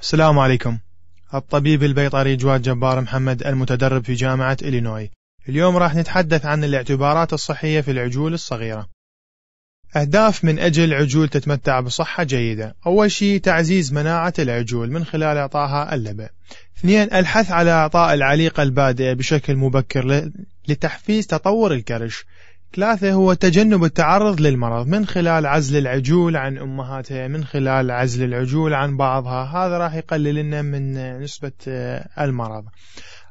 السلام عليكم الطبيب البيطري جواد جبار محمد المتدرب في جامعة إلينوي اليوم راح نتحدث عن الاعتبارات الصحية في العجول الصغيرة أهداف من أجل عجول تتمتع بصحة جيدة أول شيء تعزيز مناعة العجول من خلال إعطائها اللبن اثنين الحث على إعطاء العليقة البادئة بشكل مبكر لتحفيز تطور الكرش ثلاثة هو تجنب التعرض للمرض من خلال عزل العجول عن أمهاتها من خلال عزل العجول عن بعضها هذا راح يقلل لنا من نسبة آه، المرض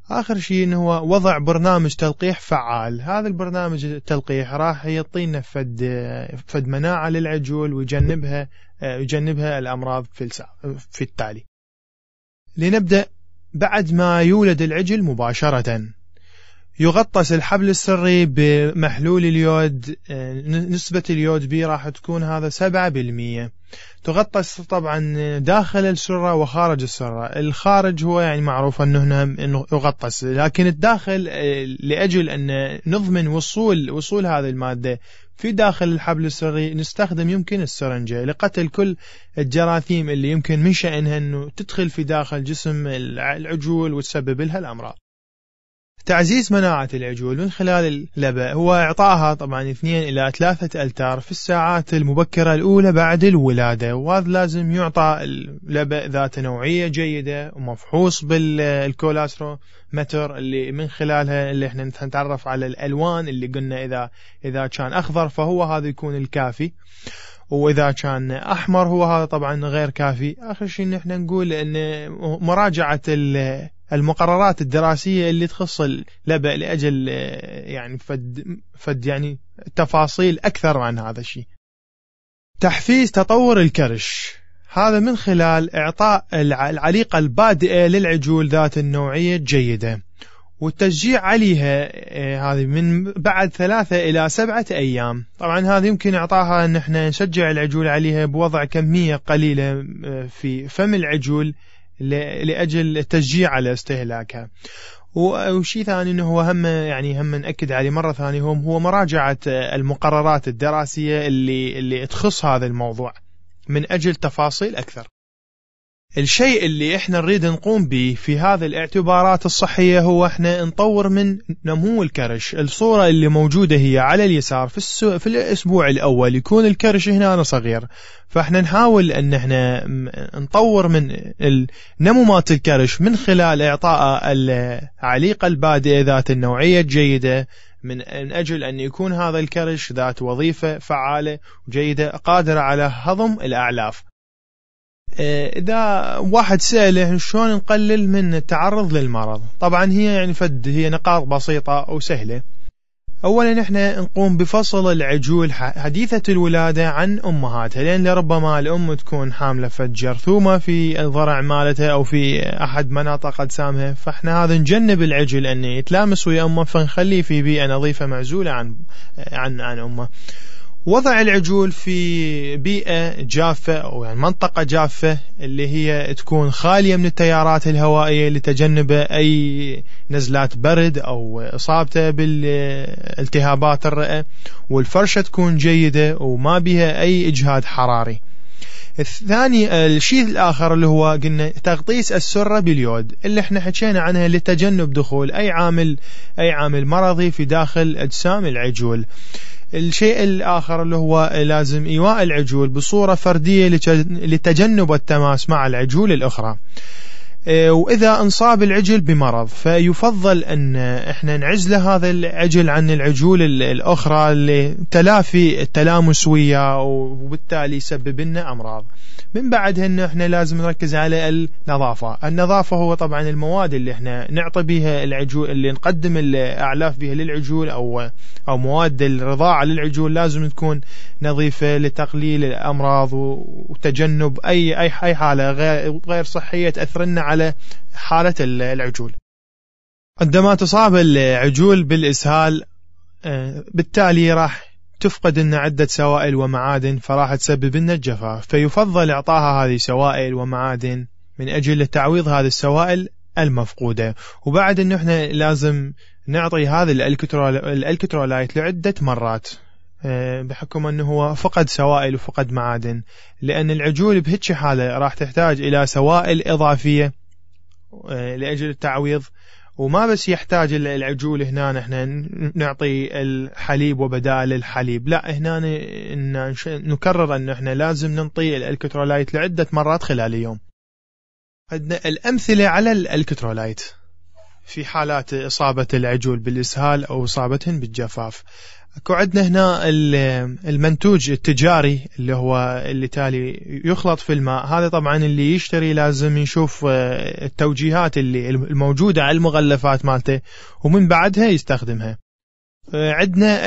آخر شيء إنه هو وضع برنامج تلقيح فعال هذا البرنامج التلقيح راح يعطينا فد, آه، فد مناعة للعجول ويجنبها آه، يجنبها الأمراض في, في التالي لنبدأ بعد ما يولد العجل مباشرةً يغطس الحبل السري بمحلول اليود آه، نسبة اليود بي راح تكون هذا سبعة بالمية تغطس طبعا داخل السرة وخارج السرة الخارج هو يعني معروف أنه هنا يغطس لكن الداخل آه، لأجل أن نضمن وصول وصول هذه المادة في داخل الحبل السري نستخدم يمكن السرنجة لقتل كل الجراثيم اللي يمكن من شأنها أنه تدخل في داخل جسم العجول وتسبب لها الأمراض تعزيز مناعة العجول من خلال اللبأ هو إعطائها طبعا 2 إلى 3 ألتار في الساعات المبكرة الأولى بعد الولادة وهذا لازم يعطى اللبأ ذات نوعية جيدة ومفحوص بالكولاسترو متر اللي من خلالها اللي احنا نتعرف على الألوان اللي قلنا إذا إذا كان أخضر فهو هذا يكون الكافي واذا كان احمر هو هذا طبعا غير كافي اخر شيء نحن احنا نقول ان مراجعه المقررات الدراسيه اللي تخص اللبأ لاجل آه، يعني فد فد يعني تفاصيل اكثر عن هذا الشيء. تحفيز تطور الكرش هذا من خلال اعطاء العليقه البادئه للعجول ذات النوعيه الجيده والتشجيع عليها آه، هذه من بعد ثلاثة إلى سبعة أيام طبعا هذا يمكن إعطاها أن احنا نشجع العجول عليها بوضع كمية قليلة آه، في فم العجول لاجل التشجيع على استهلاكها وشيء ثاني انه هو هم يعني هم ناكد عليه مره ثانيه هم هو مراجعه المقررات الدراسيه اللي اللي تخص هذا الموضوع من اجل تفاصيل اكثر الشيء اللي احنا نريد نقوم به في هذه الاعتبارات الصحية هو احنا نطور من نمو الكرش الصورة اللي موجودة هي على اليسار في, السو... في الاسبوع الاول يكون الكرش هنا صغير فاحنا نحاول ان احنا نطور من نمو مات الكرش من خلال اعطاء العليقة البادئة ذات النوعية الجيدة من أجل أن يكون هذا الكرش ذات وظيفة فعالة وجيدة قادرة على هضم الأعلاف إيه، اذا واحد ساله شلون نقلل من التعرض للمرض طبعا هي يعني فد هي نقاط بسيطه وسهله اولا احنا نقوم بفصل العجول حديثه الولاده عن امهاتها لان لربما الام تكون حامله فد جرثومه في الضرع مالتها او في احد مناطق اجسامها فاحنا هذا نجنب العجل انه يتلامس ويا امه فنخليه في بيئه نظيفه معزوله عن عن عن امه وضع العجول في بيئة جافة أو يعني منطقة جافة اللي هي تكون خالية من التيارات الهوائية لتجنب أي نزلات برد أو إصابته بالالتهابات الرئة والفرشة تكون جيدة وما بها أي إجهاد حراري الثاني الشيء الآخر اللي هو قلنا تغطيس السرة باليود اللي احنا حكينا عنها لتجنب دخول أي عامل أي عامل مرضي في داخل أجسام العجول الشيء الآخر اللي هو لازم إيواء العجول بصورة فردية لتجنب التماس مع العجول الأخرى آه، وإذا انصاب العجل بمرض فيفضل أن إحنا نعزل هذا العجل عن العجول الأخرى اللي تلافي التلامس وياه وبالتالي يسبب لنا أمراض من بعدها أنه إحنا لازم نركز على النظافة النظافة هو طبعا المواد اللي إحنا نعطي بها العجول اللي نقدم الأعلاف بها للعجول أو أو مواد الرضاعة للعجول لازم تكون نظيفة لتقليل الأمراض وتجنب أي أي حالة غير صحية تأثر لنا على على حالة العجول عندما تصاب العجول بالإسهال آه، بالتالي راح تفقد لنا عدة سوائل ومعادن فراح تسبب لنا الجفاف فيفضل إعطاها هذه سوائل ومعادن من أجل تعويض هذه السوائل المفقودة وبعد أن إحنا لازم نعطي هذا الألكترولايت لعدة مرات آه، بحكم أنه هو فقد سوائل وفقد معادن لأن العجول بهتش حالة راح تحتاج إلى سوائل إضافية آه، لاجل التعويض وما بس يحتاج العجول هنا احنا نعطي الحليب وبدائل الحليب لا هنا نكرر ان احنا لازم ننطي الالكترولايت لعده مرات خلال اليوم عندنا الامثله على الالكترولايت في حالات اصابه العجول بالاسهال او اصابتهم بالجفاف اكو عندنا هنا المنتوج التجاري اللي هو اللي تالي يخلط في الماء هذا طبعا اللي يشتري لازم يشوف آه، التوجيهات اللي الموجوده على المغلفات مالته ومن بعدها يستخدمها عندنا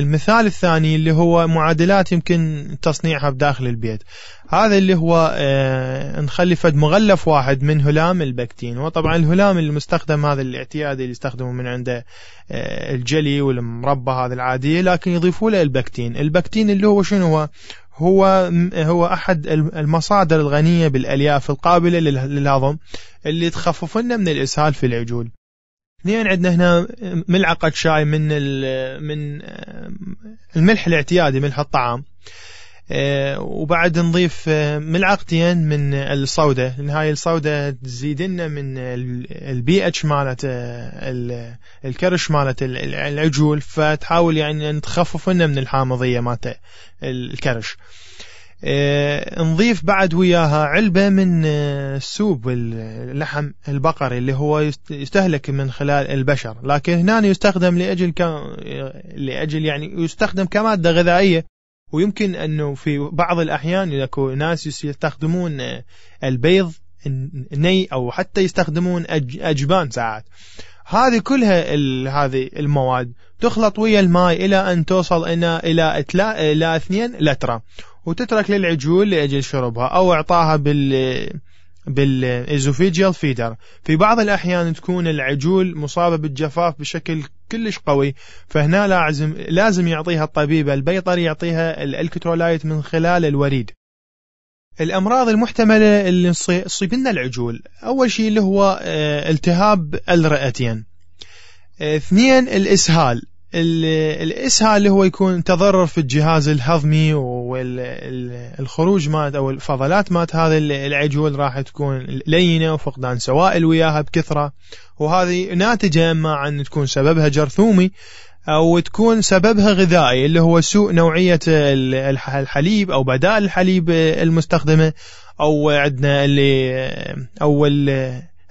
المثال الثاني اللي هو معادلات يمكن تصنيعها بداخل البيت هذا اللي هو آه، نخلي فد مغلف واحد من هلام البكتين وطبعا الهلام المستخدم هذا الاعتيادي اللي يستخدمه من عنده آه، الجلي والمربى هذا العادية لكن يضيفوا له البكتين البكتين اللي هو شنو هو هو هو احد المصادر الغنيه بالالياف القابله للهضم اللي تخففنا من الاسهال في العجول اثنين عندنا هنا ملعقة شاي من من آه، الملح الاعتيادي ملح الطعام آه، وبعد نضيف آه، ملعقتين من الصودا لان هاي الصودا تزيد لنا من البي اتش مالت الكرش مالت العجول فتحاول يعني تخفف لنا من الحامضيه مالت الكرش. إيه نضيف بعد وياها علبة من آه، سوب اللحم البقري اللي هو يستهلك من خلال البشر لكن هنا يستخدم لأجل ك... لأجل يعني يستخدم كمادة غذائية ويمكن أنه في بعض الأحيان يكون ناس يستخدمون آه، البيض ني أو حتى يستخدمون أج... أجبان ساعات هذه كلها ال... هذه المواد تخلط ويا الماء إلى أن توصل إلى إلى, 2 لتر وتترك للعجول لأجل شربها أو إعطاها بال بالإزوفيجيال فيدر في بعض الأحيان تكون العجول مصابة بالجفاف بشكل كلش قوي فهنا لازم لازم يعطيها الطبيب البيطري يعطيها الالكترولايت من خلال الوريد الأمراض المحتملة اللي تصيب لنا العجول أول شيء اللي هو آه، التهاب الرئتين آه، اثنين الإسهال الاسهال اللي هو يكون تضرر في الجهاز الهضمي والخروج مات او الفضلات مات هذا العجول راح تكون لينه وفقدان سوائل وياها بكثره وهذه ناتجه اما عن تكون سببها جرثومي او تكون سببها غذائي اللي هو سوء نوعيه الحليب او بدائل الحليب المستخدمه او عندنا اللي او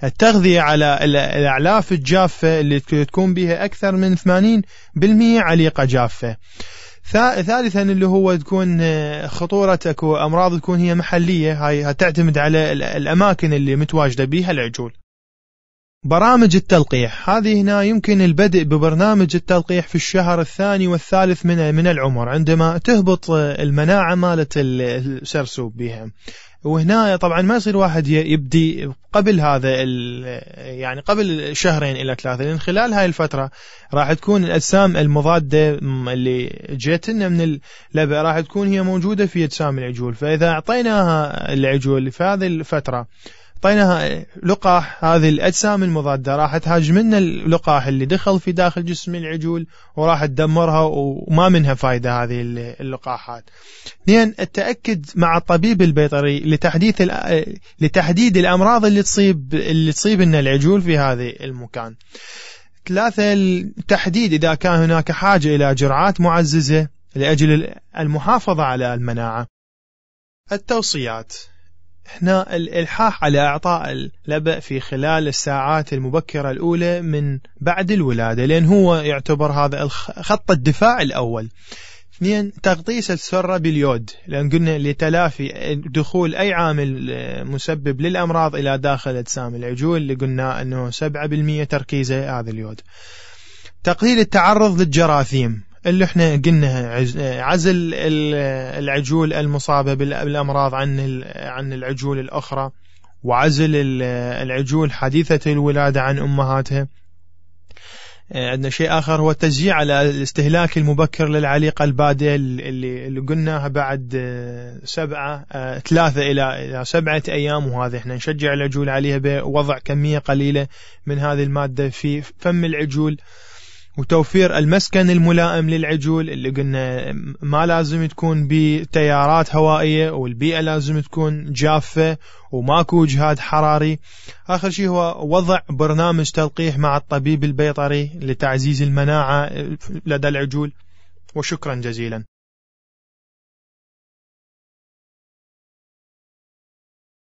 التغذية على الأعلاف الجافة اللي تكون بها أكثر من 80% عليقة جافة ثالثا اللي هو تكون آه، خطورة اكو امراض تكون هي محلية هاي تعتمد على الاماكن اللي متواجدة بيها العجول. برامج التلقيح هذه هنا يمكن البدء ببرنامج التلقيح في الشهر الثاني والثالث من من العمر عندما تهبط آه، المناعة مالت السرسوب بها وهنا طبعا ما يصير واحد يبدي قبل هذا يعني قبل شهرين الى ثلاثه لان خلال هاي الفتره راح تكون الاجسام المضاده اللي جت لنا من اللبع راح تكون هي موجوده في اجسام العجول فاذا اعطيناها العجول في هذه الفتره اعطيناها لقاح هذه الاجسام المضاده راح تهاجم لنا اللقاح اللي دخل في داخل جسم العجول وراح تدمرها وما منها فائده هذه اللقاحات. اثنين التاكد مع الطبيب البيطري لتحديث لتحديد الامراض اللي تصيب اللي تصيب لنا العجول في هذا المكان. ثلاثة التحديد إذا كان هناك حاجة إلى جرعات معززة لأجل المحافظة على المناعة التوصيات هنا الإلحاح على إعطاء اللبأ في خلال الساعات المبكرة الأولى من بعد الولادة لأن هو يعتبر هذا خط الدفاع الأول اثنين تغطيس السرة باليود لأن قلنا لتلافي دخول أي عامل آه، مسبب للأمراض إلى داخل أجسام العجول اللي قلنا أنه 7% تركيزه هذا اليود تقليل التعرض للجراثيم اللي احنا قلنا عزل العجول المصابة بالأمراض عن عن العجول الأخرى وعزل العجول حديثة الولادة عن أمهاتها آه، عندنا شيء آخر هو التشجيع على الاستهلاك المبكر للعليقة البادئة اللي, قلناها بعد آه، سبعة آه، ثلاثة إلى إلى سبعة أيام وهذا احنا نشجع العجول عليها بوضع كمية قليلة من هذه المادة في فم العجول وتوفير المسكن الملائم للعجول اللي قلنا ما لازم تكون بتيارات هوائية والبيئة لازم تكون جافة وماكو جهاد حراري آخر شيء هو وضع برنامج تلقيح مع الطبيب البيطري لتعزيز المناعة لدى العجول وشكرا جزيلا